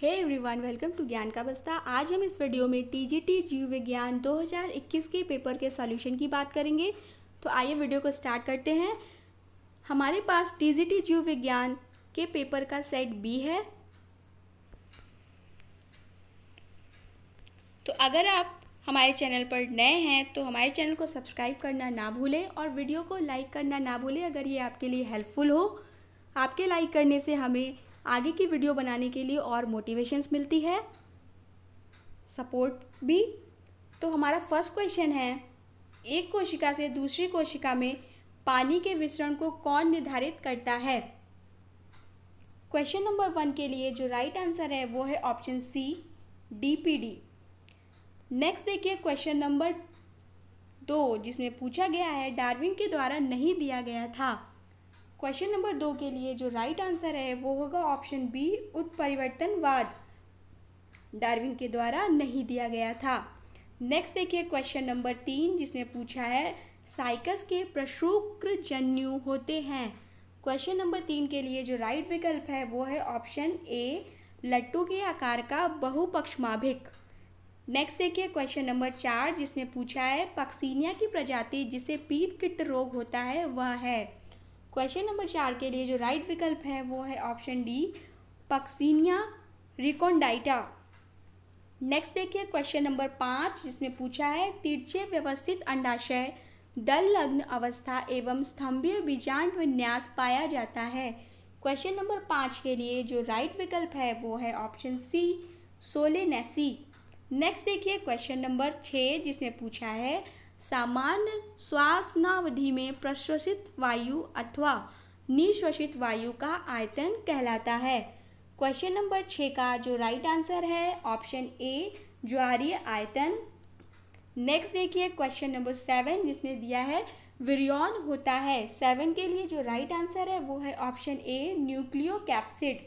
hey everyone welcome to ज्ञान का बस्ता आज हम इस वीडियो में टीजीटी जीव विज्ञान 2021 के पेपर के सॉल्यूशन की बात करेंगे तो आइए वीडियो को स्टार्ट करते हैं हमारे पास टीजीटी जीव विज्ञान के पेपर का सेट बी है तो अगर आप हमारे चैनल पर नए हैं तो हमारे चैनल को सब्सक्राइब करना ना भूलें और वीडियो को लाइक करना ना भूलें अगर ये आपके लिए हेल्पफुल हो आपके लाइक करने से हमें आगे की वीडियो बनाने के लिए और मोटिवेशंस मिलती है सपोर्ट भी तो हमारा फर्स्ट क्वेश्चन है एक कोशिका से दूसरी कोशिका में पानी के विसरण को कौन निर्धारित करता है क्वेश्चन नंबर वन के लिए जो राइट आंसर है वो है ऑप्शन सी डीपीडी नेक्स्ट देखिए क्वेश्चन नंबर दो जिसमें पूछा गया है डार्विन के द्वारा नहीं दिया गया था क्वेश्चन नंबर दो के लिए जो राइट right आंसर है वो होगा ऑप्शन बी उत्परिवर्तनवाद डार्विन के द्वारा नहीं दिया गया था नेक्स्ट देखिए क्वेश्चन नंबर तीन जिसमें पूछा है साइकस के प्रशुक्र जन्यु होते हैं क्वेश्चन नंबर तीन के लिए जो राइट right विकल्प है वो है ऑप्शन ए लट्टू के आकार का बहुपक्षमाभिक नेक्स्ट देखिए क्वेश्चन नंबर चार जिसमें पूछा है पक्सीनिया की प्रजाति जिसे पीत किट रोग होता है वह है क्वेश्चन नंबर चार के लिए जो राइट विकल्प है वो है option D puccinia recondita next देखिए क्वेश्चन नंबर पाँच जिसमें पूछा है तिरछे व्यवस्थित अंडाशय दल लग्न अवस्था एवं स्तंभीय बीजांड विन्यास पाया जाता है क्वेश्चन नंबर पाँच के लिए जो राइट विकल्प है वो है ऑप्शन सी सोलेनेसी नेक्स्ट देखिए क्वेश्चन नंबर छः जिसमें पूछा है सामान्य श्वासनावधि में प्रश्वसित वायु अथवा निश्वसित वायु का आयतन कहलाता है क्वेश्चन नंबर छः का जो राइट आंसर है ऑप्शन ए ज्वारीय आयतन नेक्स्ट देखिए क्वेश्चन नंबर सेवन जिसने दिया है विरियन होता है सेवन के लिए जो राइट आंसर है वो है option A nucleocapsid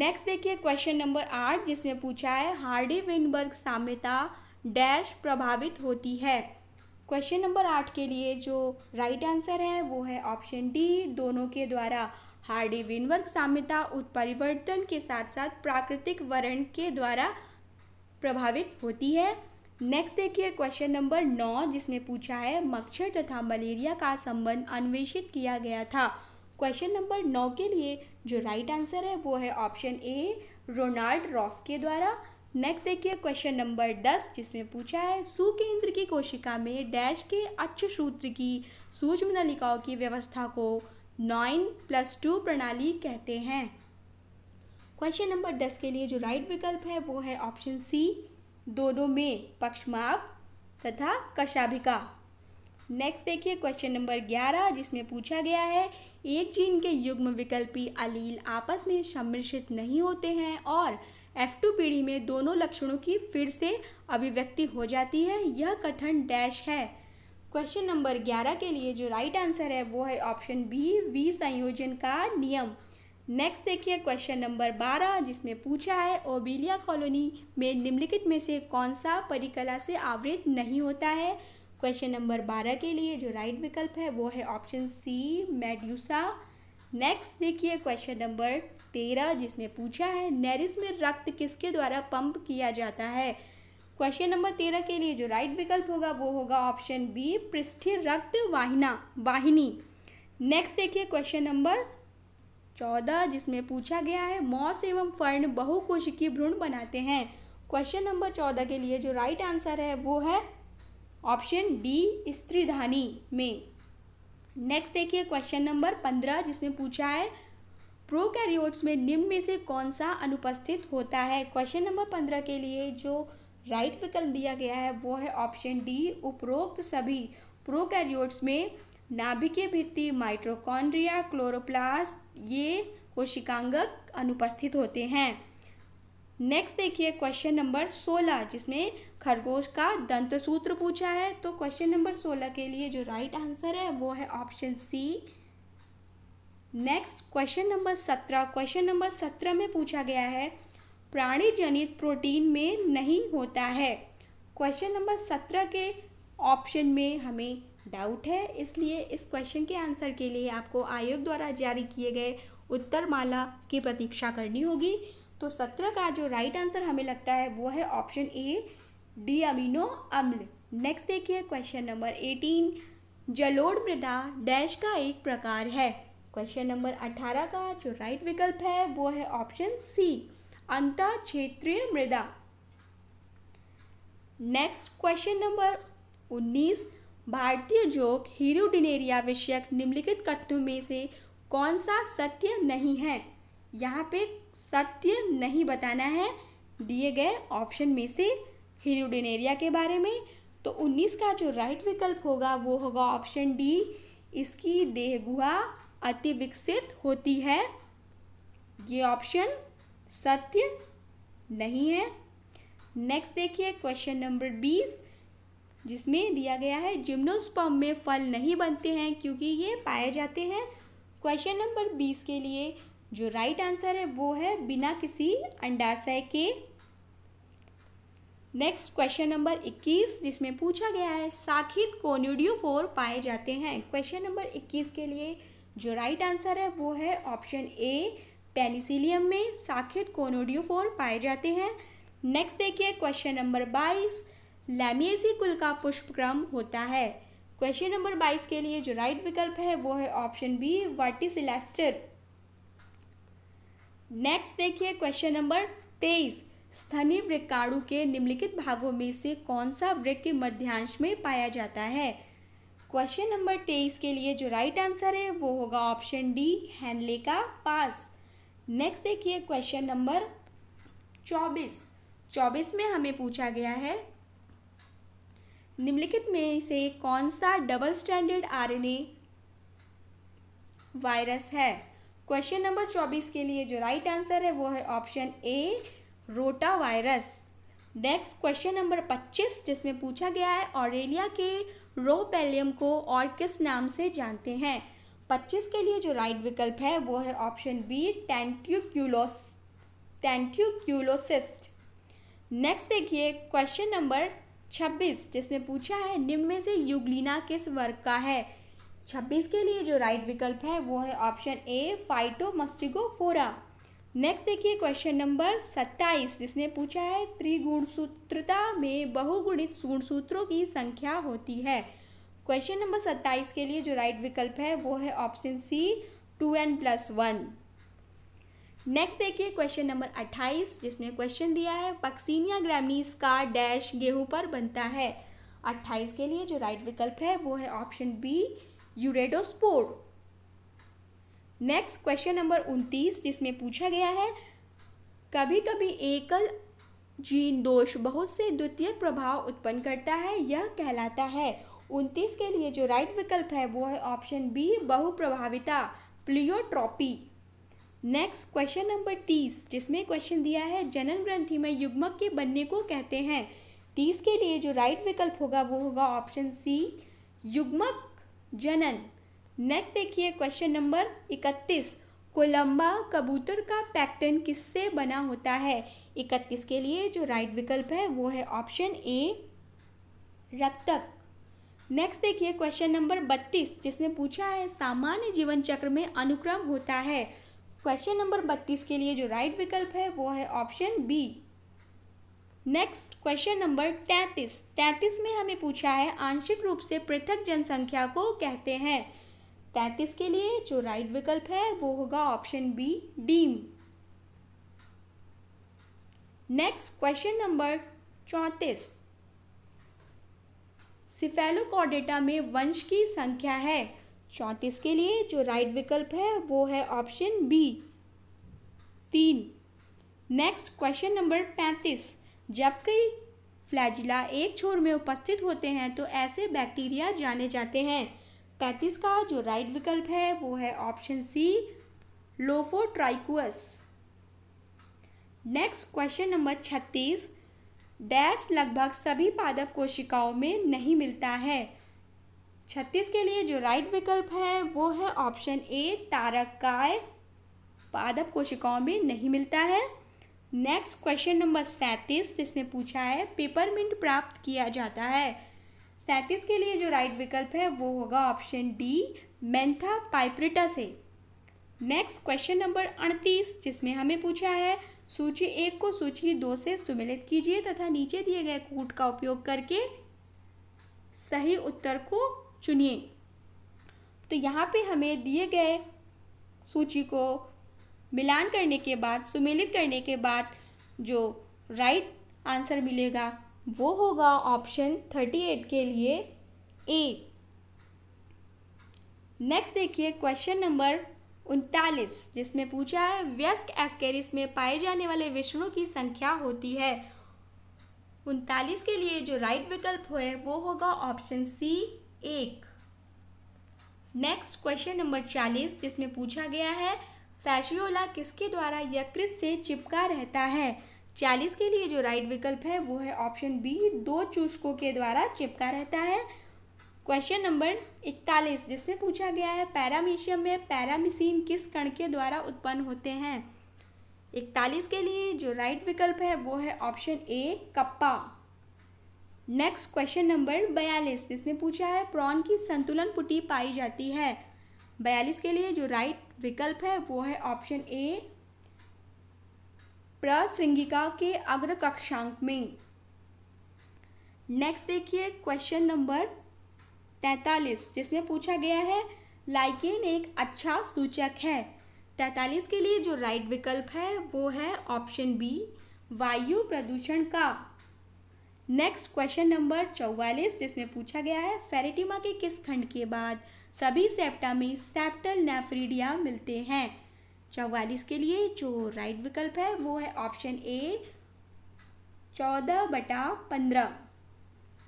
next देखिए क्वेश्चन नंबर आठ जिसने पूछा है हार्डी विनबर्ग साम्यता डैश प्रभावित होती है क्वेश्चन नंबर आठ के लिए जो राइट right आंसर है वो है ऑप्शन डी दोनों के द्वारा हार्डी विनवर्क साम्यता उत्परिवर्तन के साथ साथ प्राकृतिक वर्ण के द्वारा प्रभावित होती है नेक्स्ट देखिए क्वेश्चन नंबर नौ जिसमें पूछा है मच्छर तथा मलेरिया का संबंध अन्वेषित किया गया था क्वेश्चन नंबर नौ के लिए जो राइट right आंसर है वो है ऑप्शन ए रोनाल्ड रॉस के द्वारा नेक्स्ट देखिए क्वेश्चन नंबर दस जिसमें पूछा है सुकेंद्र की कोशिका में डैश के अच्छ सूत्र की सूक्ष्म नलिकाओं की व्यवस्था को नाइन प्लस टू प्रणाली कहते हैं क्वेश्चन नंबर दस के लिए जो राइट विकल्प है वो है ऑप्शन सी दोनों में पक्षमाप तथा कशाभिका नेक्स्ट देखिए क्वेश्चन नंबर ग्यारह जिसमें पूछा गया है एक जीन के युग्म विकल्पी अलील आपस में सम्मिश्रित नहीं होते हैं और एफ टू पीढ़ी में दोनों लक्षणों की फिर से अभिव्यक्ति हो जाती है यह कथन डैश है क्वेश्चन नंबर ग्यारह के लिए जो राइट right आंसर है वो है ऑप्शन बी वी संयोजन का नियम नेक्स्ट देखिए क्वेश्चन नंबर बारह जिसमें पूछा है ओबिलिया कॉलोनी में निम्नलिखित में से कौन सा परिकला से आवृत नहीं होता है क्वेश्चन नंबर बारह के लिए जो राइट right विकल्प है वो है ऑप्शन सी मेड्यूसा नेक्स्ट देखिए क्वेश्चन नंबर तेरह जिसमें पूछा है नैरिस में रक्त किसके द्वारा पंप किया जाता है क्वेश्चन नंबर तेरह के लिए जो राइट विकल्प होगा वो होगा ऑप्शन बी पृष्ठीय रक्त वाहिना वाहिनी नेक्स्ट देखिए क्वेश्चन नंबर चौदह जिसमें पूछा गया है मॉस एवं फर्न की भ्रूण बनाते हैं क्वेश्चन नंबर चौदह के लिए जो राइट आंसर है वो है ऑप्शन डी स्त्रीधानी में नेक्स्ट देखिए क्वेश्चन नंबर पंद्रह जिसमें पूछा है प्रोकैरियोट्स में निम्न में से कौन सा अनुपस्थित होता है क्वेश्चन नंबर पंद्रह के लिए जो राइट विकल्प दिया गया है वो है ऑप्शन डी उपरोक्त सभी प्रोकैरियोट्स में नाभिकीय भित्ति माइट्रोकॉन्ड्रिया क्लोरोप्लास्ट ये कोशिकांगक अनुपस्थित होते हैं नेक्स्ट देखिए क्वेश्चन नंबर सोलह जिसमें खरगोश का दंत सूत्र पूछा है तो क्वेश्चन नंबर सोलह के लिए जो राइट आंसर है वो है option C next question number सत्रह क्वेश्चन नंबर सत्रह में पूछा गया है प्राणी जनित प्रोटीन में नहीं होता है क्वेश्चन नंबर सत्रह के ऑप्शन में हमें डाउट है इसलिए इस क्वेश्चन के आंसर के लिए आपको आयोग द्वारा जारी किए गए उत्तर माला की प्रतीक्षा करनी होगी तो सत्रह का जो राइट आंसर हमें लगता है वो है ऑप्शन ए डी अमीनो अम्ल नेक्स्ट देखिए क्वेश्चन नंबर एटीन जलोड मृदा डैश का एक प्रकार है क्वेश्चन नंबर अठारह का जो राइट विकल्प है वो है ऑप्शन सी अंतर क्षेत्रीय मृदा नेक्स्ट क्वेश्चन नंबर उन्नीस भारतीय जोक हीरोडिनेरिया विषयक निम्नलिखित कथनों में से कौन सा सत्य नहीं है यहाँ पे सत्य नहीं बताना है दिए गए ऑप्शन में से हीरोडिनेरिया के बारे में तो 19 का जो राइट विकल्प होगा वो होगा ऑप्शन डी इसकी देह गुहा अति विकसित होती है ये ऑप्शन सत्य नहीं है नेक्स्ट देखिए क्वेश्चन नंबर बीस जिसमें दिया गया है जिम्नोस्पर्म में फल नहीं बनते हैं क्योंकि ये पाए जाते हैं क्वेश्चन नंबर बीस के लिए जो राइट right आंसर है वो है बिना किसी अंडाशय के नेक्स्ट क्वेश्चन नंबर इक्कीस जिसमें पूछा गया है साखित कोन्यूडियोफोर पाए जाते हैं क्वेश्चन नंबर इक्कीस के लिए जो राइट आंसर है वो है ऑप्शन ए पेनिसिलियम में साखित कोनोडियोफोर पाए जाते हैं नेक्स्ट देखिए क्वेश्चन नंबर बाईस लैमिएसी कुल का पुष्पक्रम होता है क्वेश्चन नंबर बाईस के लिए जो राइट विकल्प है वो है ऑप्शन बी वर्टिसिलेस्टर नेक्स्ट देखिए क्वेश्चन नंबर तेईस स्तनी वृक्काणु के निम्नलिखित भागों में से कौन सा वृक्ष मध्यांश में पाया जाता है क्वेश्चन नंबर तेईस के लिए जो राइट right आंसर है वो होगा ऑप्शन डी हैंडले का पास नेक्स्ट देखिए क्वेश्चन नंबर चौबीस चौबीस में हमें पूछा गया है निम्नलिखित में से कौन सा डबल स्टैंडर्ड आरएनए वायरस है क्वेश्चन नंबर चौबीस के लिए जो राइट right आंसर है वो है ऑप्शन ए rota virus next question number पच्चीस जिसमें पूछा गया है ऑरेलिया के रोपेलियम को और किस नाम से जानते हैं 25 के लिए जो राइट विकल्प है वो है option B tentaculus tentaculocyst next देखिए क्वेश्चन नंबर 26 जिसमें पूछा है निम्न में से युगलिना किस वर्ग का है 26 के लिए जो राइट विकल्प है वो है ऑप्शन ए फाइटोमस्टिगोफोरा नेक्स्ट देखिए क्वेश्चन नंबर सत्ताईस जिसने पूछा है त्रिगुण सूत्रता में बहुगुणित गुण सूत्रों की संख्या होती है क्वेश्चन नंबर सत्ताईस के लिए जो राइट विकल्प है वो है option C two N plus one next देखिए क्वेश्चन नंबर अट्ठाईस जिसने क्वेश्चन दिया है पक्सीनिया ग्रामीस का डैश गेहूं पर बनता है अट्ठाईस के लिए जो राइट विकल्प है वो है option B uredospore next question number उनतीस जिसमें पूछा गया है कभी कभी एकल जीन दोष बहुत से द्वितीय प्रभाव उत्पन्न करता है यह कहलाता है उनतीस के लिए जो राइट विकल्प है वो है ऑप्शन बी बहुप्रभाविता प्लियोट्रॉपी नेक्स्ट क्वेश्चन नंबर तीस जिसमें क्वेश्चन दिया है जनन ग्रंथि में युग्मक के बनने को कहते हैं तीस के लिए जो राइट विकल्प होगा वो होगा ऑप्शन सी युग्मक जनन नेक्स्ट देखिए क्वेश्चन नंबर इकतीस कोलंबा कबूतर का पैक्टन किससे बना होता है इकतीस के लिए जो राइट विकल्प है वो है ऑप्शन ए रक्तक नेक्स्ट देखिए क्वेश्चन नंबर बत्तीस जिसमें पूछा है सामान्य जीवन चक्र में अनुक्रम होता है क्वेश्चन नंबर बत्तीस के लिए जो राइट विकल्प है वो है option B next question number तैंतीस तैंतीस में हमें पूछा है आंशिक रूप से पृथक जनसंख्या को कहते हैं तैतीस के लिए जो राइट विकल्प है वो होगा ऑप्शन बी डीम नेक्स्ट क्वेश्चन नंबर चौंतीस सिफेलोकॉडेटा में वंश की संख्या है चौंतीस के लिए जो राइट विकल्प है वो है ऑप्शन बी तीन नेक्स्ट क्वेश्चन नंबर पैंतीस जबकि फ्लैजिला एक छोर में उपस्थित होते हैं तो ऐसे बैक्टीरिया जाने जाते हैं तैंतीस का जो राइट विकल्प है वो है option C lophotrichous next question number छत्तीस डैश लगभग सभी पादप कोशिकाओं में नहीं मिलता है छत्तीस के लिए जो राइट विकल्प है वो है ऑप्शन ए तारक काय पादप कोशिकाओं में नहीं मिलता है नेक्स्ट क्वेश्चन नंबर सैंतीस जिसमें पूछा है पेपरमिंट प्राप्त किया जाता है सैंतीस के लिए जो राइट विकल्प है वो होगा ऑप्शन डी मेंथा पाइप्रिटा से नेक्स्ट क्वेश्चन नंबर अड़तीस जिसमें हमें पूछा है सूची एक को सूची दो से सुमिलित कीजिए तथा नीचे दिए गए कूट का उपयोग करके सही उत्तर को चुनिए तो यहाँ पे हमें दिए गए सूची को मिलान करने के बाद सुमेलित करने के बाद जो राइट आंसर मिलेगा वो होगा ऑप्शन थर्टी एट के लिए ए नेक्स्ट देखिए क्वेश्चन नंबर उनतालीस जिसमें पूछा है व्यस्क एस्केरिस में पाए जाने वाले विष्णु की संख्या होती है उनतालीस के लिए जो राइट विकल्प है वो होगा ऑप्शन सी एक नेक्स्ट क्वेश्चन नंबर चालीस जिसमें पूछा गया है फैशियोला किसके द्वारा यकृत से चिपका रहता है चालीस के लिए जो राइट विकल्प है वो है ऑप्शन बी दो चूसकों के द्वारा चिपका रहता है क्वेश्चन नंबर इकतालीस जिसमें पूछा गया है पैरामीशियम में पैरामिसिन किस कण के द्वारा उत्पन्न होते हैं इकतालीस के लिए जो राइट विकल्प है वो है option A kappa next question number बयालीस जिसमें पूछा है प्रॉन की संतुलन पुटी पाई जाती है बयालीस के लिए जो राइट विकल्प है वो है ऑप्शन ए प्रसृंगिका के अग्र कक्षांक में नेक्स्ट देखिए क्वेश्चन नंबर तैतालीस जिसमें पूछा गया है लाइकेन एक अच्छा सूचक है तैतालीस के लिए जो राइट विकल्प है वो है ऑप्शन बी वायु प्रदूषण का नेक्स्ट क्वेश्चन नंबर चौवालीस जिसमें पूछा गया है फेरेटिमा के किस खंड के बाद सभी सेप्टा में सेप्टल नेफ्रीडिया मिलते हैं चौवालीस के लिए जो राइट विकल्प है वो है ऑप्शन ए चौदह बटा पंद्रह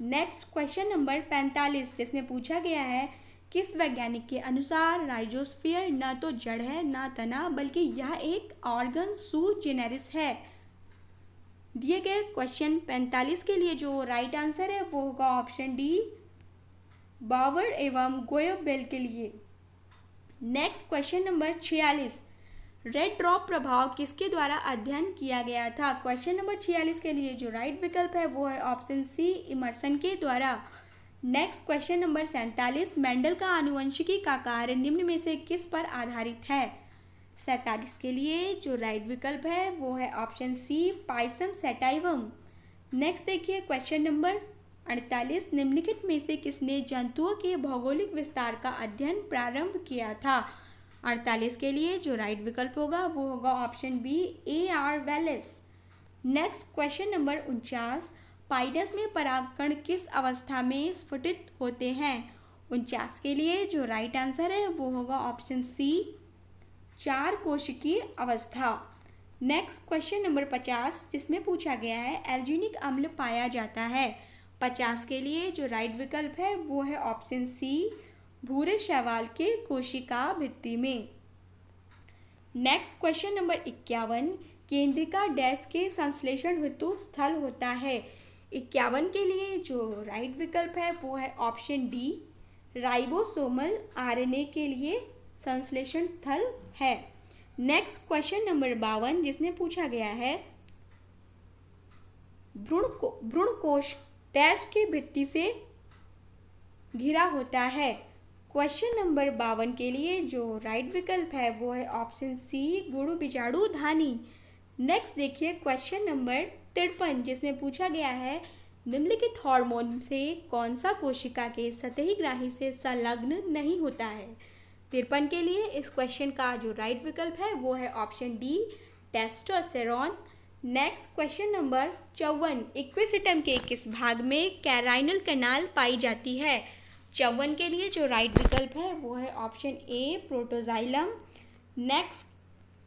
नेक्स्ट क्वेश्चन नंबर पैंतालीस जिसमें पूछा गया है किस वैज्ञानिक के अनुसार राइजोस्फियर न तो जड़ है न तना बल्कि यह एक ऑर्गन सू जेनेरिस है दिए गए क्वेश्चन पैंतालीस के लिए जो राइट आंसर है वो होगा ऑप्शन डी बावर एवं बेल के लिए नेक्स्ट क्वेश्चन नंबर छियालीस रेड ड्रॉप प्रभाव किसके द्वारा अध्ययन किया गया था क्वेश्चन नंबर छियालीस के लिए जो राइट विकल्प है वो है ऑप्शन सी इमर्सन के द्वारा नेक्स्ट क्वेश्चन नंबर सैंतालीस मेंडल का आनुवंशिकी का कार्य निम्न में से किस पर आधारित है सैतालीस के लिए जो राइट विकल्प है वो है option C pisum sativum next देखिए क्वेश्चन नंबर अड़तालीस निम्नलिखित में से किसने जंतुओं के भौगोलिक विस्तार का अध्ययन प्रारंभ किया था अड़तालीस के लिए जो राइट विकल्प होगा वो होगा option B A R Wallace next question number उनचास पाइडस में परागकण किस अवस्था में स्फुटित होते हैं उनचास के लिए जो राइट आंसर है वो होगा ऑप्शन सी चार कोशिकीय अवस्था नेक्स्ट क्वेश्चन नंबर पचास जिसमें पूछा गया है एल्जीनिक अम्ल पाया जाता है पचास के लिए जो राइट विकल्प है वो है ऑप्शन सी भूरे शैवाल के कोशिका भित्ति में नेक्स्ट क्वेश्चन नंबर इक्यावन केंद्रिका डैश के संश्लेषण हेतु स्थल होता है इक्यावन के लिए जो राइट विकल्प है वो है ऑप्शन डी राइबोसोमल आरएनए के लिए संश्लेषण स्थल है नेक्स्ट क्वेश्चन नंबर बावन जिसमें पूछा गया है भ्रूण को भ्रूण कोश डैश के भित्ति से घिरा होता है क्वेश्चन नंबर बावन के लिए जो राइट विकल्प है वो है ऑप्शन सी गुड़ू बिजाड़ू धानी नेक्स्ट देखिए क्वेश्चन नंबर तिरपन जिसमें पूछा गया है निम्नलिखित हार्मोन से कौन सा कोशिका के सतही ग्राही से संलग्न नहीं होता है तिरपन के लिए इस क्वेश्चन का जो राइट विकल्प है वो है option D testosterone next question number चौवन इक्विसिटम के किस भाग में कैराइनल कनाल पाई जाती है चौवन के लिए जो राइट विकल्प है वो है option A protoxylem next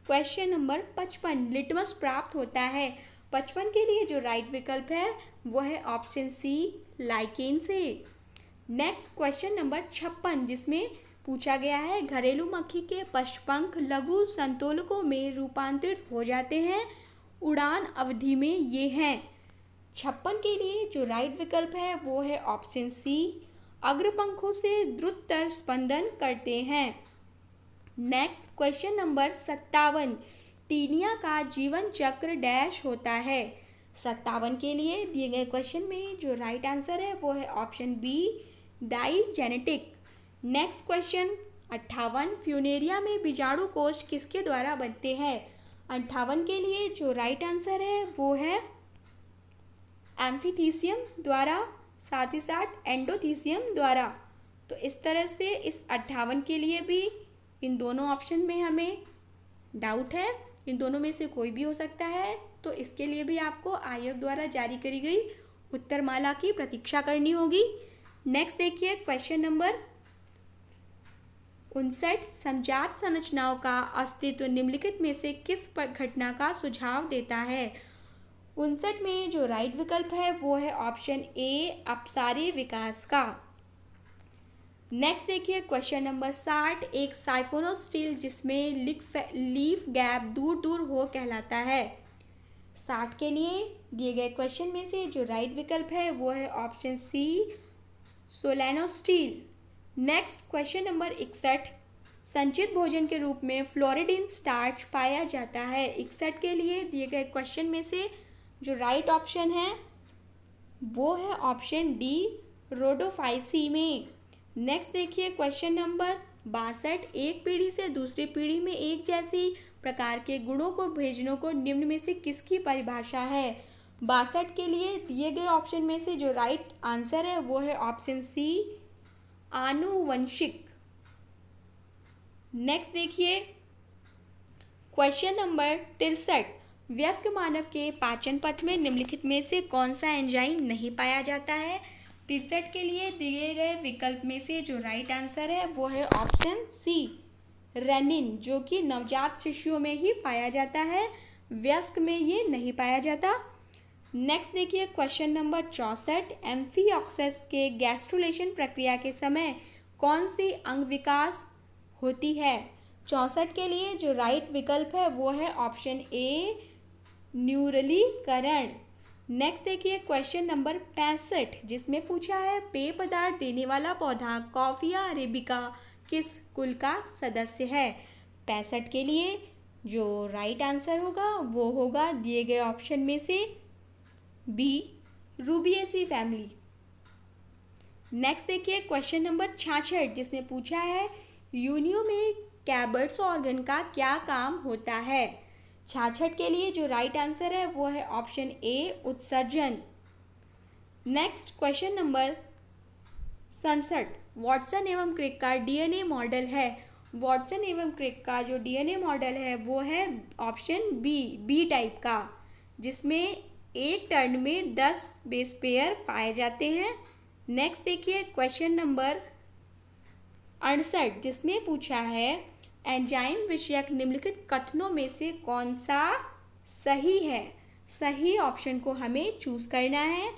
question number पचपन लिटमस प्राप्त होता है पचपन के लिए जो राइट विकल्प है वो है ऑप्शन सी लाइकेन से नेक्स्ट क्वेश्चन नंबर छप्पन जिसमें पूछा गया है घरेलू मक्खी के पशपंख लघु संतोलकों में रूपांतरित हो जाते हैं उड़ान अवधि में ये हैं छप्पन के लिए जो राइट विकल्प है वो है ऑप्शन सी अग्रपंखों से द्रुततर स्पंदन करते हैं नेक्स्ट क्वेश्चन नंबर सत्तावन टीनिया का जीवन चक्र डैश होता है सत्तावन के लिए दिए गए क्वेश्चन में जो राइट right आंसर है वो है option B digenetic next question अट्ठावन फ्यूनेरिया में बीजाणु कोष्ठ किसके द्वारा बनते हैं अट्ठावन के लिए जो राइट right आंसर है वो है एम्फीथीसियम द्वारा साथ ही साथ एंडोथीसियम द्वारा तो इस तरह से इस अट्ठावन के लिए भी इन दोनों ऑप्शन में हमें डाउट है इन दोनों में से कोई भी हो सकता है तो इसके लिए भी आपको आयोग द्वारा जारी करी गई उत्तरमाला की प्रतीक्षा करनी होगी नेक्स्ट देखिए क्वेश्चन नंबर उनसठ समझात संरचनाओं का अस्तित्व निम्नलिखित में से किस घटना का सुझाव देता है उनसठ में जो राइट विकल्प है वो है ऑप्शन ए अपसारी विकास का नेक्स्ट देखिए क्वेश्चन नंबर साठ एक साइफोनो स्टील जिसमें लिक लीफ गैप दूर दूर हो कहलाता है साठ के लिए दिए गए क्वेश्चन में से जो राइट विकल्प है वो है option C solenostele next question number इकसठ संचित भोजन के रूप में फ्लोरिडिन स्टार्च पाया जाता है इकसठ के लिए दिए गए क्वेश्चन में से जो राइट ऑप्शन है वो है ऑप्शन डी रोडोफाइसी में नेक्स्ट देखिए क्वेश्चन नंबर बासठ एक पीढ़ी से दूसरी पीढ़ी में एक जैसी प्रकार के गुणों को भेजने को निम्न में से किसकी परिभाषा है बासठ के लिए दिए गए ऑप्शन में से जो राइट आंसर है वो है ऑप्शन सी आनुवंशिक नेक्स्ट देखिए क्वेश्चन नंबर तिरसठ व्यस्क मानव के पाचन पथ में निम्नलिखित में से कौन सा एंजाइम नहीं पाया जाता है तिरसठ के लिए दिए गए विकल्प में से जो राइट आंसर है वो है ऑप्शन सी रेनिन जो कि नवजात शिशुओं में ही पाया जाता है व्यस्क में ये नहीं पाया जाता नेक्स्ट देखिए क्वेश्चन नंबर चौंसठ एम्फी के गैस्ट्रोलेशन प्रक्रिया के समय कौन सी अंग विकास होती है चौंसठ के लिए जो राइट विकल्प है वो है ऑप्शन ए न्यूरलीकरण नेक्स्ट देखिए क्वेश्चन नंबर पैंसठ जिसमें पूछा है पेय पदार्थ देने वाला पौधा कॉफिया अरेबिका किस कुल का सदस्य है पैंसठ के लिए जो राइट आंसर होगा वो होगा दिए गए ऑप्शन में से बी रूबीएसी फैमिली नेक्स्ट देखिए क्वेश्चन नंबर छाछठ जिसमें पूछा है यूनियो में कैबर्ट्स ऑर्गन का क्या काम होता है छाछ के लिए जो राइट right आंसर है वो है ऑप्शन ए उत्सर्जन नेक्स्ट क्वेश्चन नंबर सड़सठ वॉटसन एवं क्रिक का डीएनए मॉडल है वॉटसन एवं क्रिक का जो डीएनए मॉडल है वो है ऑप्शन बी बी टाइप का जिसमें एक टर्न में दस बेस पेयर पाए जाते हैं नेक्स्ट देखिए क्वेश्चन नंबर अड़सठ जिसमें पूछा है एंजाइम विषयक निम्नलिखित कथनों में से कौन सा सही है सही ऑप्शन को हमें चूज करना है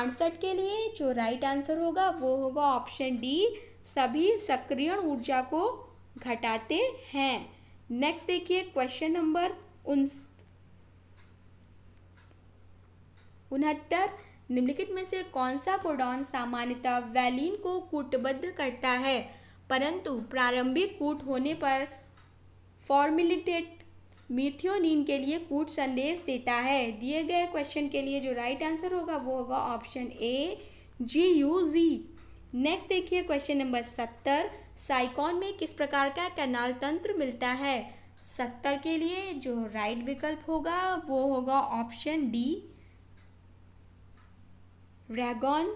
अड़सठ के लिए जो राइट आंसर होगा वो होगा ऑप्शन डी सभी सक्रियण ऊर्जा को घटाते हैं नेक्स्ट देखिए क्वेश्चन नंबर उनहत्तर निम्नलिखित में से कौन सा कोडॉन सामान्यतः वैलिन को कूटबद्ध करता है परंतु प्रारंभिक कूट होने पर फॉर्मिलिटेड मिथियोनिन के लिए कूट संदेश देता है दिए गए क्वेश्चन के लिए जो राइट आंसर होगा वो होगा option A G U G next देखिए क्वेश्चन नंबर सत्तर साइकॉन में किस प्रकार का कैनाल तंत्र मिलता है सत्तर के लिए जो राइट विकल्प होगा वो होगा ऑप्शन डी रैगॉन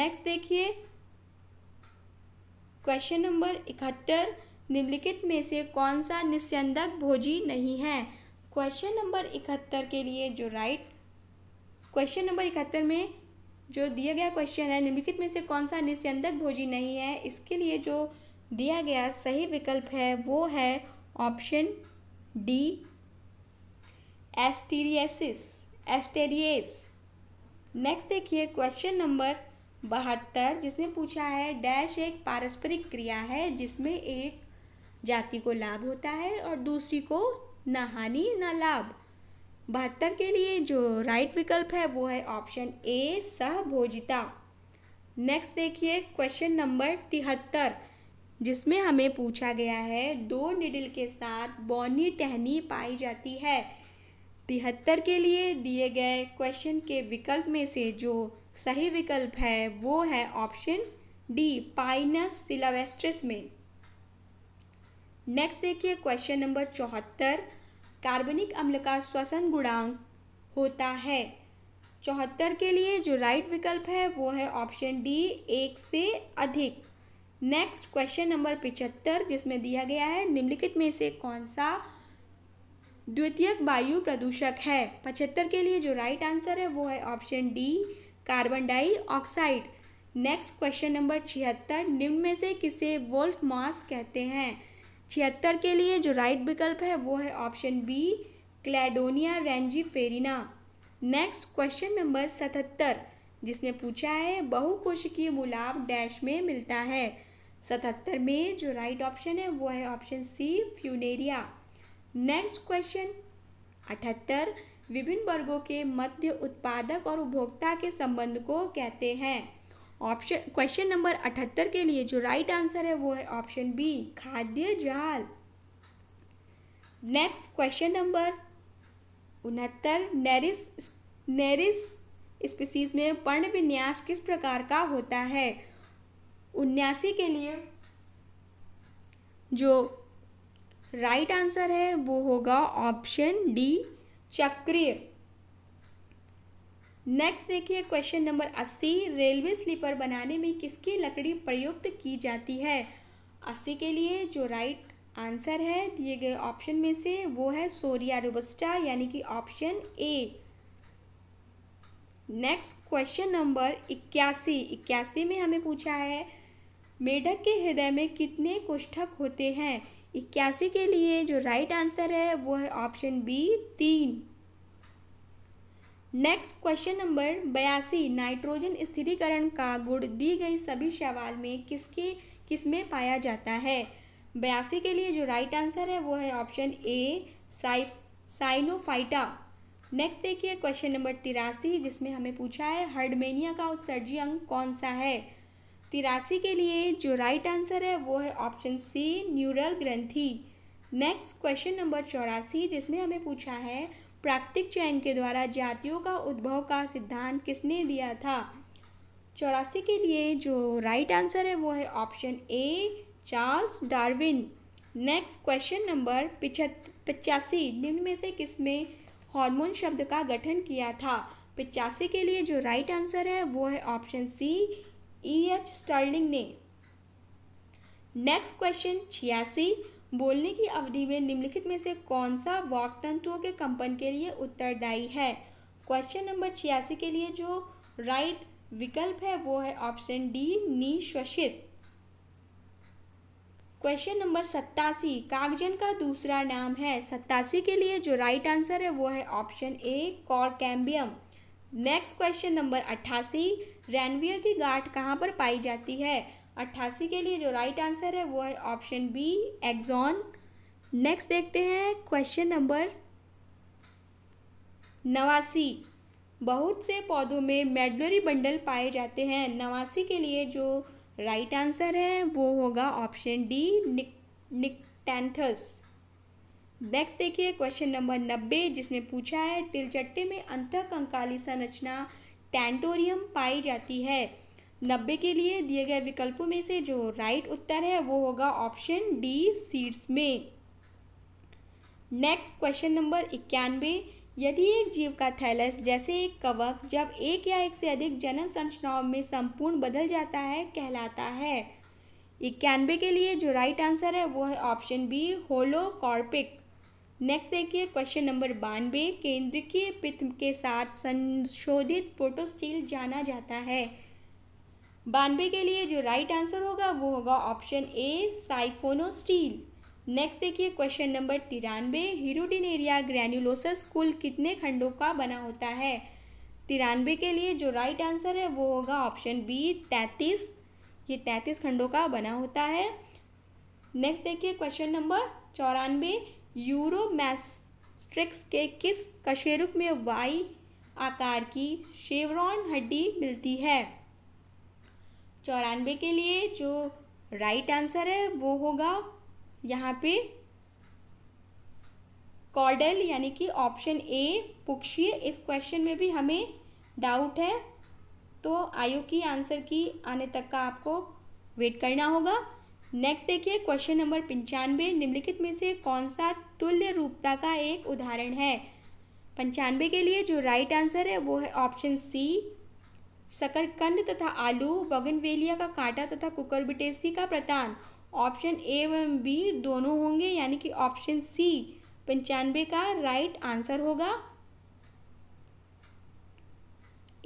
नेक्स्ट देखिए क्वेश्चन नंबर इकहत्तर निम्नलिखित में से कौन सा निस्यंदक भोजी नहीं है क्वेश्चन नंबर इकहत्तर के लिए जो राइट क्वेश्चन नंबर इकहत्तर में जो दिया गया क्वेश्चन है निम्नलिखित में से कौन सा निस्यंदक भोजी नहीं है इसके लिए जो दिया गया सही विकल्प है वो है ऑप्शन डी एस्टीरियसिस एस्टेरियस नेक्स्ट देखिए क्वेश्चन नंबर बहत्तर जिसमें पूछा है डैश एक पारस्परिक क्रिया है जिसमें एक जाति को लाभ होता है और दूसरी को न हानि ना लाभ बहत्तर के लिए जो राइट विकल्प है वो है ऑप्शन ए सहभोजिता नेक्स्ट देखिए क्वेश्चन नंबर तिहत्तर जिसमें हमें पूछा गया है दो निडिल के साथ बौनी टहनी पाई जाती है तिहत्तर के लिए दिए गए क्वेश्चन के विकल्प में से जो सही विकल्प है वो है ऑप्शन डी पाइनस सिलावेस्ट्रिस में नेक्स्ट देखिए क्वेश्चन नंबर चौहत्तर कार्बनिक अम्ल का श्वसन गुणांक होता है चौहत्तर के लिए जो राइट विकल्प है वो है ऑप्शन डी एक से अधिक नेक्स्ट क्वेश्चन नंबर पिचहत्तर जिसमें दिया गया है निम्नलिखित में से कौन सा द्वितीयक वायु प्रदूषक है पचहत्तर के लिए जो राइट आंसर है वो है option D carbon dioxide next question number छिहत्तर निम्न में से किसे वोल्फ मास कहते हैं छिहत्तर के लिए जो राइट विकल्प है वो है option B Cladonia rangiferina next question number सतहत्तर जिसने पूछा है की मूलाप डैश में मिलता है सतहत्तर में जो राइट ऑप्शन है वो है option C Funaria next question अठहत्तर विभिन्न वर्गों के मध्य उत्पादक और उपभोक्ता के संबंध को कहते हैं ऑप्शन क्वेश्चन नंबर अठहत्तर के लिए जो राइट आंसर है वो है ऑप्शन बी खाद्य जाल नेक्स्ट क्वेश्चन नंबर उनहत्तर नेरिस नेरिस स्पीसीज में पर्ण विन्यास किस प्रकार का होता है उन्यासी के लिए जो राइट right आंसर है वो होगा ऑप्शन डी चक्रीय नेक्स्ट देखिए क्वेश्चन नंबर अस्सी रेलवे स्लीपर बनाने में किसकी लकड़ी प्रयुक्त की जाती है अस्सी के लिए जो राइट आंसर है दिए गए ऑप्शन में से वो है सोरिया रोबस्टा यानी कि option A next question number इक्यासी इक्यासी में हमें पूछा है मेढक के हृदय में कितने कोष्ठक होते हैं इक्यासी के लिए जो राइट आंसर है वो है ऑप्शन बी तीन नेक्स्ट क्वेश्चन नंबर बयासी नाइट्रोजन स्थिरीकरण का गुण दी गई सभी सवाल में किसके किस में पाया जाता है बयासी के लिए जो राइट आंसर है वो है ऑप्शन ए साइफ साइनोफाइटा नेक्स्ट देखिए क्वेश्चन नंबर तिरासी जिसमें हमें पूछा है हर्डमेनिया का उत्सर्जी अंग कौन सा है तिरासी के लिए जो राइट आंसर है वो है ऑप्शन सी न्यूरल ग्रंथि नेक्स्ट क्वेश्चन नंबर चौरासी जिसमें हमें पूछा है प्राकृतिक चयन के द्वारा जातियों का उद्भव का सिद्धांत किसने दिया था चौरासी के लिए जो राइट आंसर है वो है option A Charles Darwin next question number पिछत पचासी निम्न में से किसमें हार्मोन शब्द का गठन किया था पचासी के लिए जो राइट आंसर है वो है option C E H Starling ने नेक्स्ट क्वेश्चन छियासी बोलने की अवधि में निम्नलिखित में से कौन सा वाक्तंतुओं के कंपन के लिए उत्तरदायी है क्वेश्चन नंबर छियासी के लिए जो राइट विकल्प है वो है ऑप्शन डी निश्वसित क्वेश्चन नंबर सत्तासी कागजन का दूसरा नाम है सत्तासी के लिए जो राइट आंसर है वो है option A cork cambium next question number अट्ठासी रैनवियर की गांठ कहाँ पर पाई जाती है अट्ठासी के लिए जो राइट आंसर है वो है ऑप्शन बी एग्जॉन नेक्स्ट देखते हैं क्वेश्चन नंबर नवासी बहुत से पौधों में मेडलरी बंडल पाए जाते हैं नवासी के लिए जो राइट आंसर है वो होगा ऑप्शन डी निक निकटेंथस नेक्स्ट देखिए क्वेश्चन नंबर नब्बे जिसमें पूछा है तिलचट्टे में अंत कंकाली संरचना टेंटोरियम पाई जाती है नब्बे के लिए दिए गए विकल्पों में से जो राइट उत्तर है वो होगा ऑप्शन डी सीड्स में नेक्स्ट क्वेश्चन नंबर इक्यानवे यदि एक जीव का थैलस जैसे एक कवक जब एक या एक से अधिक जनन संरचनाओं में संपूर्ण बदल जाता है कहलाता है इक्यानवे के लिए जो राइट आंसर है वो है ऑप्शन बी होलोकॉर्पिक नेक्स्ट देखिए क्वेश्चन नंबर बानवे केंद्रीय पित्त के साथ संशोधित प्रोटोस्टील जाना जाता है बानवे के लिए जो राइट आंसर होगा वो होगा ऑप्शन ए साइफोनोस्टील नेक्स्ट देखिए क्वेश्चन नंबर तिरानवे हीरोडिनेरिया ग्रैन्यूलोसस कुल कितने खंडों का बना होता है तिरानवे के लिए जो राइट आंसर है वो होगा ऑप्शन बी तैंतीस ये तैंतीस खंडों का बना होता है नेक्स्ट देखिए क्वेश्चन नंबर चौरानवे यूरोमैस्ट्रिक्स के किस कशेरुक में वाई आकार की शेवरॉन हड्डी मिलती है चौरानवे के लिए जो राइट आंसर है वो होगा यहाँ पे कॉर्डल यानी कि ऑप्शन ए पुक्षीय इस क्वेश्चन में भी हमें डाउट है तो आयु की आंसर की आने तक का आपको वेट करना होगा नेक्स्ट देखिए क्वेश्चन नंबर पंचानवे निम्नलिखित में से कौन सा तुल्य रूपता का एक उदाहरण है पंचानवे के लिए जो राइट आंसर है वो है ऑप्शन सी शकरकंद तथा आलू बगनवेलिया का कांटा तथा कुकरबिटेसी का प्रतान ऑप्शन ए एवं बी दोनों होंगे यानी कि ऑप्शन सी पंचानवे का राइट आंसर होगा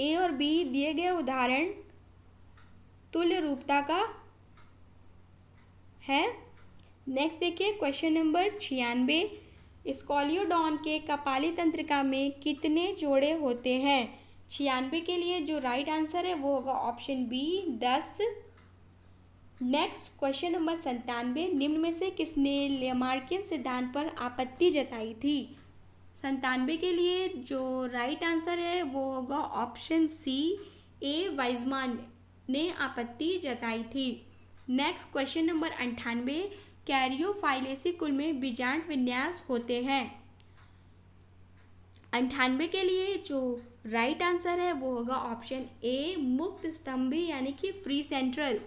ए और बी दिए गए उदाहरण तुल्य रूपता का है नेक्स्ट देखिए क्वेश्चन नंबर छियानवे स्कॉलियोडॉन के कपाली तंत्रिका में कितने जोड़े होते हैं छियानवे के लिए जो राइट आंसर है वो होगा ऑप्शन बी दस नेक्स्ट क्वेश्चन नंबर संतानवे निम्न में से किसने लेमार्किन सिद्धांत पर आपत्ति जताई थी संतानवे के लिए जो राइट आंसर है वो होगा ऑप्शन सी ए वाइजमान ने आपत्ति जताई थी नेक्स्ट क्वेश्चन नंबर अंठानवे कैरियोफाइलेसी कुल में बीजांड विन्यास होते हैं अंठानवे के लिए जो राइट right आंसर है वो होगा ऑप्शन ए मुक्त स्तंभी यानी कि फ्री सेंट्रल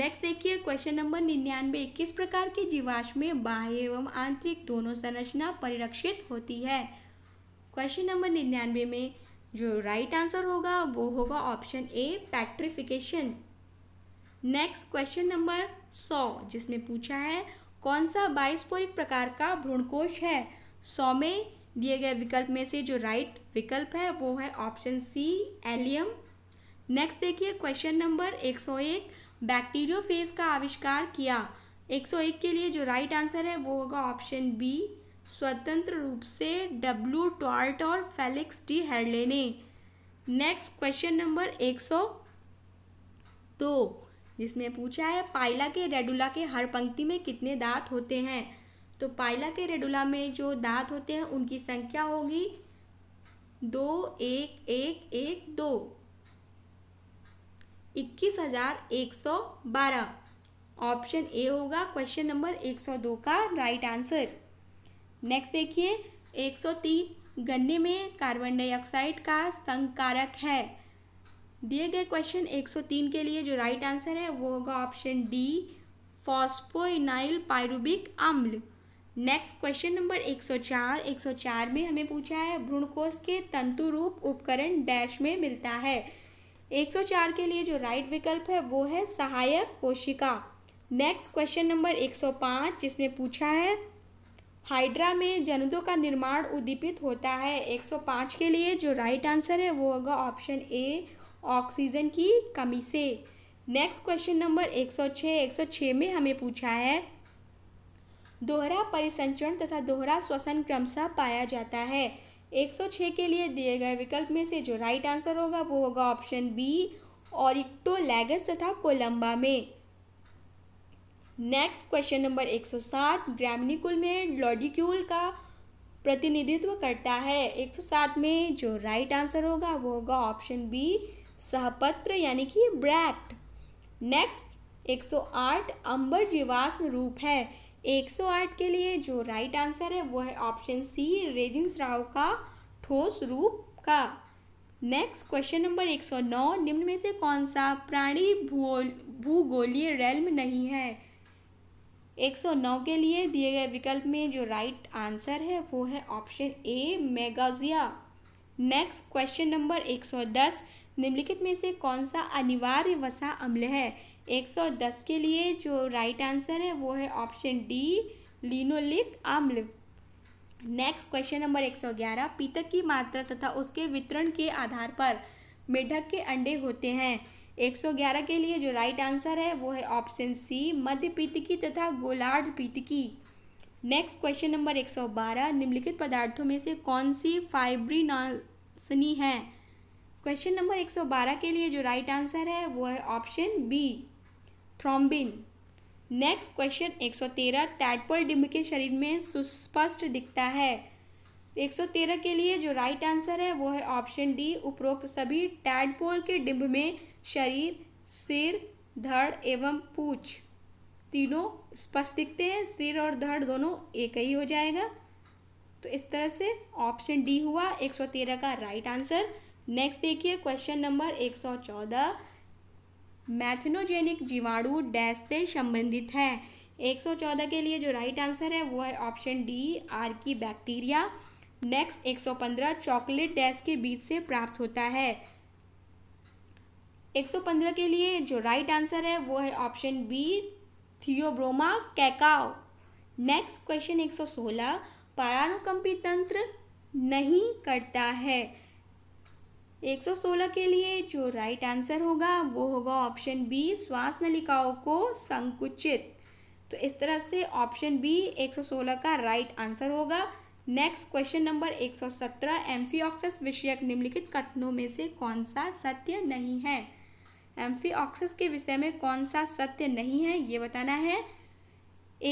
नेक्स्ट देखिए क्वेश्चन नंबर निन्यानवे किस प्रकार के जीवाश्म में बाह्य एवं आंतरिक दोनों संरचना परिरक्षित होती है क्वेश्चन नंबर निन्यानवे में जो राइट right आंसर होगा वो होगा option A petrification next question number सौ जिसमें पूछा है कौन सा बाइस्पोरिक प्रकार का भ्रूणकोश है सौ में दिए गए विकल्प में से जो राइट विकल्प है वो है ऑप्शन सी एलियम नेक्स्ट देखिए क्वेश्चन नंबर एक सौ एक फेज का आविष्कार किया 101 के लिए जो राइट आंसर है वो होगा ऑप्शन बी स्वतंत्र रूप से डब्ल्यू टॉर्ट और फेलिक्स डी हेडले ने नेक्स्ट क्वेश्चन नंबर दो जिसने पूछा है पाइला के रेडुला के हर पंक्ति में कितने दांत होते हैं तो पाइला के रेडुला में जो दांत होते हैं उनकी संख्या होगी दो एक एक एक दो इक्कीस हजार एक सौ बारह ऑप्शन ए होगा क्वेश्चन नंबर एक सौ दो का राइट आंसर नेक्स्ट देखिए एक सौ तीन गन्ने में कार्बन डाइऑक्साइड का संकारक है दिए गए क्वेश्चन 103 के लिए जो राइट आंसर है वो होगा ऑप्शन डी फॉस्फोइनाइल पायरुबिक अम्ल नेक्स्ट क्वेश्चन नंबर 104 104 में हमें पूछा है भ्रूणकोष के तंतु रूप उपकरण डैश में मिलता है 104 के लिए जो राइट विकल्प है वो है सहायक कोशिका नेक्स्ट क्वेश्चन नंबर 105 जिसमें पूछा है हाइड्रा में जनदों का निर्माण उद्दीपित होता है 105 के लिए जो राइट आंसर है वो होगा ऑप्शन ए ऑक्सीजन की कमी से नेक्स्ट क्वेश्चन नंबर 106 106 में हमें पूछा है दोहरा परिसंचरण तथा दोहरा श्वसन क्रमशः पाया जाता है 106 के लिए दिए गए विकल्प में से जो राइट आंसर होगा वो होगा ऑप्शन बी और इक्टोलैगस तथा कोलंबा में नेक्स्ट क्वेश्चन नंबर 107 ग्रामिनिकुल में लॉडिक्यूल का प्रतिनिधित्व करता है 107 में जो राइट आंसर होगा वो होगा ऑप्शन बी सहपत्र यानी कि ब्रैक्ट नेक्स्ट 108 अंबर जीवाश्म रूप है 108 के लिए जो राइट आंसर है वो है ऑप्शन सी रेजिंग राव का ठोस रूप का नेक्स्ट क्वेश्चन नंबर 109 निम्न में से कौन सा प्राणी भूगोलीय रेलम नहीं है 109 के लिए दिए गए विकल्प में जो राइट आंसर है वो है ऑप्शन ए मेगाजिया नेक्स्ट क्वेश्चन नंबर 110 निम्नलिखित में से कौन सा अनिवार्य वसा अम्ल है 110 के लिए जो राइट आंसर है वो है ऑप्शन डी लिनोलिक अम्ल नेक्स्ट क्वेश्चन नंबर 111 पीतक की मात्रा तथा उसके वितरण के आधार पर मेढक के अंडे होते हैं 111 के लिए जो राइट आंसर है वो है ऑप्शन सी मध्य पीतकी तथा गोलार्ध पीतकी नेक्स्ट क्वेश्चन नंबर 112 निम्नलिखित पदार्थों में से कौन सी फाइब्रीनासनी है क्वेश्चन नंबर 112 के लिए जो राइट आंसर है वो है option B thrombin next question 113 tadpole डिम्ब के शरीर में सुस्पष्ट दिखता है 113 के लिए जो राइट आंसर है वो है ऑप्शन डी उपरोक्त सभी टैडपोल के डिम्ब में शरीर सिर धड़ एवं पूछ तीनों स्पष्ट दिखते हैं सिर और धड़ दोनों एक ही हो जाएगा तो इस तरह से ऑप्शन डी हुआ 113 का राइट आंसर नेक्स्ट देखिए क्वेश्चन नंबर एक सौ चौदह मैथनोजेनिक जीवाणु डैश से संबंधित है एक सौ चौदह के लिए जो राइट आंसर है वो है ऑप्शन डी आर की बैक्टीरिया नेक्स्ट एक सौ पंद्रह चॉकलेट डैश के बीज से प्राप्त होता है एक सौ पंद्रह के लिए जो राइट आंसर है वो है option B Theobroma cacao next question एक सौ सोलह परानुकंपी तंत्र नहीं करता है 116 के लिए जो राइट आंसर होगा वो होगा ऑप्शन बी श्वास नलिकाओं को संकुचित तो इस तरह से ऑप्शन बी 116 का राइट आंसर होगा नेक्स्ट क्वेश्चन नंबर 117 एम्फीऑक्सस विषयक निम्नलिखित कथनों में से कौन सा सत्य नहीं है एम्फीऑक्सस के विषय में कौन सा सत्य नहीं है ये बताना है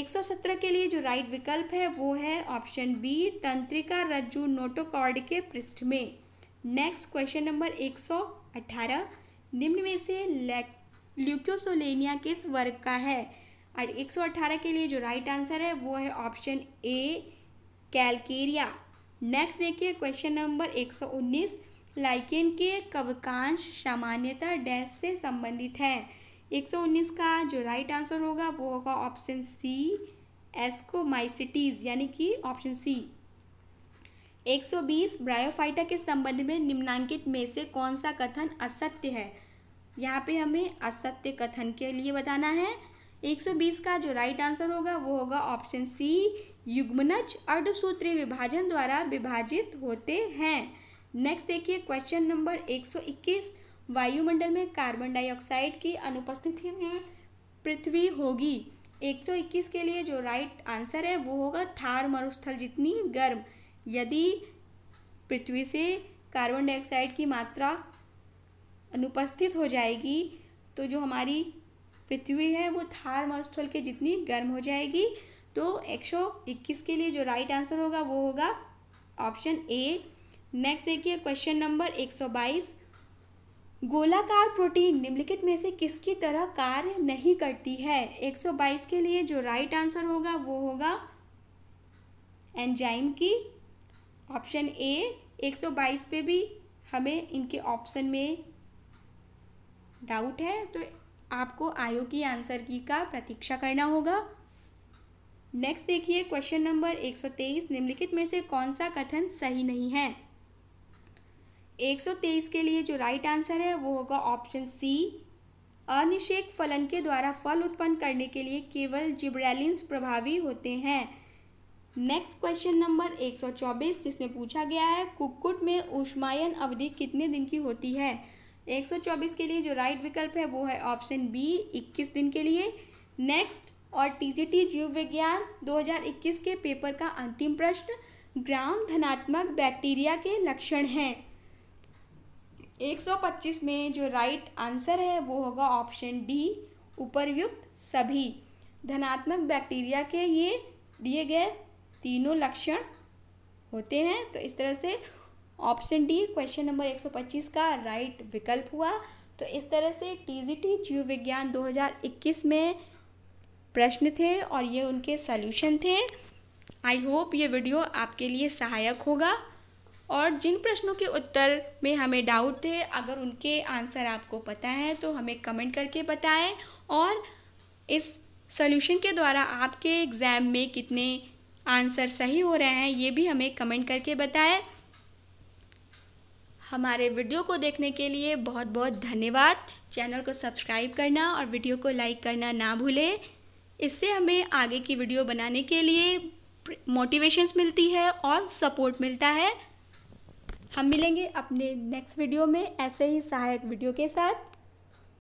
117 के लिए जो राइट विकल्प है वो है ऑप्शन बी तंत्रिका रज्जु नोटोकॉर्ड के पृष्ठ में नेक्स्ट क्वेश्चन नंबर 118 निम्न में से ल्यूक्योसोलेनिया किस वर्ग का है और 118 के लिए जो राइट आंसर है वो है ऑप्शन ए कैलकेरिया नेक्स्ट देखिए क्वेश्चन नंबर 119 लाइकेन के कवकांश सामान्यतः डैश से संबंधित है 119 का जो राइट आंसर होगा वो होगा ऑप्शन सी एस्कोमाइसिटीज़ यानी कि ऑप्शन सी 120 ब्रायोफाइटा के संबंध में निम्नांकित में से कौन सा कथन असत्य है यहाँ पे हमें असत्य कथन के लिए बताना है 120 का जो राइट आंसर होगा वो होगा ऑप्शन सी युग्मनच अर्धसूत्री विभाजन द्वारा विभाजित होते हैं नेक्स्ट देखिए क्वेश्चन नंबर 121 वायुमंडल में कार्बन डाइऑक्साइड की अनुपस्थिति में पृथ्वी होगी 121 के लिए जो राइट आंसर है वो होगा थार मरुस्थल जितनी गर्म यदि पृथ्वी से कार्बन डाइऑक्साइड की मात्रा अनुपस्थित हो जाएगी तो जो हमारी पृथ्वी है वो थार मरुस्थल के जितनी गर्म हो जाएगी तो 121 के लिए जो राइट आंसर होगा वो होगा ऑप्शन ए नेक्स्ट देखिए क्वेश्चन नंबर 122 गोलाकार प्रोटीन निम्नलिखित में से किसकी तरह कार्य नहीं करती है 122 के लिए जो राइट आंसर होगा वो होगा एंजाइम की ऑप्शन ए 122 पे भी हमें इनके ऑप्शन में डाउट है तो आपको आयोग की आंसर की का प्रतीक्षा करना होगा नेक्स्ट देखिए क्वेश्चन नंबर 123 निम्नलिखित में से कौन सा कथन सही नहीं है 123 के लिए जो राइट आंसर है वो होगा ऑप्शन सी अनिषेक फलन के द्वारा फल उत्पन्न करने के लिए केवल जिब्रेलिन्स प्रभावी होते हैं नेक्स्ट क्वेश्चन नंबर 124 जिसमें पूछा गया है कुक्कुट में उष्मायन अवधि कितने दिन की होती है 124 के लिए जो राइट विकल्प है वो है ऑप्शन बी 21 दिन के लिए नेक्स्ट और टीजीटी जीव विज्ञान 2021 के पेपर का अंतिम प्रश्न ग्राम धनात्मक बैक्टीरिया के लक्षण हैं 125 में जो राइट आंसर है वो होगा ऑप्शन डी उपरयुक्त सभी धनात्मक बैक्टीरिया के ये दिए गए तीनों लक्षण होते हैं तो इस तरह से ऑप्शन डी क्वेश्चन नंबर 125 का राइट विकल्प हुआ तो इस तरह से टीजीटी जीव विज्ञान 2021 में प्रश्न थे और ये उनके सल्यूशन थे आई होप ये वीडियो आपके लिए सहायक होगा और जिन प्रश्नों के उत्तर में हमें डाउट थे अगर उनके आंसर आपको पता है तो हमें कमेंट करके बताएं और इस सॉल्यूशन के द्वारा आपके एग्ज़ाम में कितने आंसर सही हो रहे हैं ये भी हमें कमेंट करके बताएं हमारे वीडियो को देखने के लिए बहुत बहुत धन्यवाद चैनल को सब्सक्राइब करना और वीडियो को लाइक करना ना भूलें इससे हमें आगे की वीडियो बनाने के लिए मोटिवेशंस मिलती है और सपोर्ट मिलता है हम मिलेंगे अपने नेक्स्ट वीडियो में ऐसे ही सहायक वीडियो के साथ